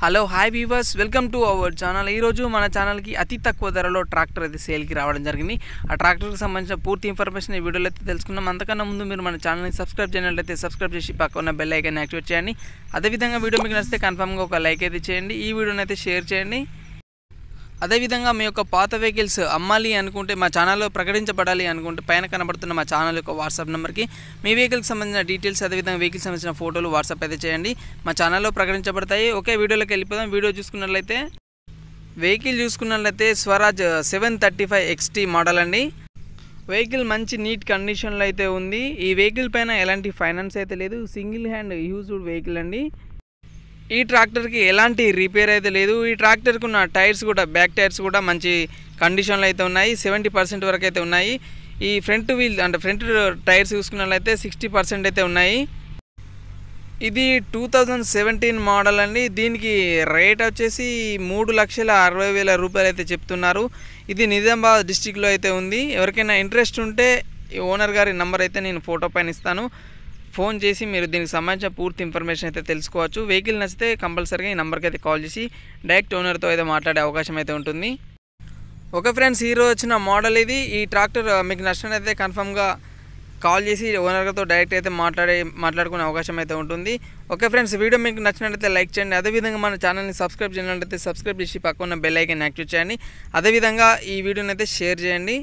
hello hi viewers welcome to our channel ఈరోజు మన ఛానల్కి అతి తక్కువ ధరలో ట్రాక్టర్ అయితే సేల్కి రావడం జరిగింది ఆ ట్రాక్టర్కి సంబంధించిన పూర్తి ఇన్ఫర్మేషన్ ఈ వీడియోలో అయితే తెలుసుకున్నాం అంతకన్నా ముందు మీరు మన ఛానల్ని సబ్స్క్రైబ్ చేయాలంటే సబ్స్క్రైబ్ చేసి పక్కన బెల్ ఐకాన్ని యాక్టివేట్ చేయండి అదేవిధంగా వీడియో మీకు నచ్చితే కన్ఫామ్గా ఒక లైక్ అయితే చేయండి ఈ వీడియోని అయితే షేర్ చేయండి అదేవిధంగా మీ యొక్క పాత వెహికల్స్ అమ్మాలి అనుకుంటే మా ఛానల్లో ప్రకటించబడాలి అనుకుంటే పైన కనబడుతున్న మా ఛానల్ యొక్క వాట్సాప్ నెంబర్కి మీ వెహికల్ సంబంధించిన డీటెయిల్స్ అదేవిధంగా వెహికల్ సంబంధించిన ఫోటోలు వాట్సాప్ అయితే చేయండి మా ఛానల్లో ప్రకటించబడతాయి ఒకే వీడియోలోకి వెళ్ళిపోదాం వీడియో చూసుకున్నట్లయితే వెహికల్ చూసుకున్నట్లయితే Swaraj seven thirty five XT model అండి వెహికల్ మంచి నీట్ కండిషన్లో అయితే ఉంది ఈ వెహికల్ పైన ఎలాంటి ఫైనాన్స్ అయితే లేదు సింగిల్ హ్యాండ్ యూజ్డ్ వెహికల్ అండి ఈ ట్రాక్టర్కి ఎలాంటి రిపేర్ అయితే లేదు ఈ ట్రాక్టర్కి ఉన్న టైర్స్ కూడా బ్యాక్ టైర్స్ కూడా మంచి కండిషన్లో అయితే ఉన్నాయి సెవెంటీ పర్సెంట్ వరకు అయితే ఉన్నాయి ఈ ఫ్రంట్ వీల్ అంటే ఫ్రంట్ టైర్స్ చూసుకున్నట్లయితే సిక్స్టీ పర్సెంట్ అయితే ఉన్నాయి ఇది టూ థౌజండ్ సెవెంటీన్ మోడల్ అండి దీనికి రేట్ వచ్చేసి మూడు లక్షల అరవై వేల రూపాయలు అయితే చెప్తున్నారు ఇది నిజామాబాద్ డిస్టిక్లో అయితే ఉంది ఎవరికైనా ఇంట్రెస్ట్ ఉంటే ఓనర్ గారి నంబర్ అయితే నేను ఫోటో పైన ఇస్తాను ఫోన్ చేసి మీరు దీనికి సంబంధించిన పూర్తి ఇన్ఫర్మేషన్ అయితే తెలుసుకోవచ్చు వెహికల్ నచ్చితే కంపల్సరీగా ఈ నెంబర్కి అయితే కాల్ చేసి డైరెక్ట్ ఓనర్తో అయితే మాట్లాడే అవకాశం అయితే ఉంటుంది ఓకే ఫ్రెండ్స్ ఈరోజు వచ్చిన మోడల్ ఇది ఈ ట్రాక్టర్ మీకు అయితే కన్ఫర్మ్గా కాల్ చేసి ఓనర్తో డైరెక్ట్ అయితే మాట్లాడే మాట్లాడుకునే అవకాశం అయితే ఉంటుంది ఓకే ఫ్రెండ్స్ వీడియో మీకు నచ్చినట్లయితే లైక్ చేయండి అదేవిధంగా మన ఛానల్ని సబ్స్క్రైబ్ చేయాలంటే సబ్స్క్రైబ్ చేసి పక్కన బెల్ ఐకన్ యాక్టివ్ చేయండి అదేవిధంగా ఈ వీడియోని అయితే షేర్ చేయండి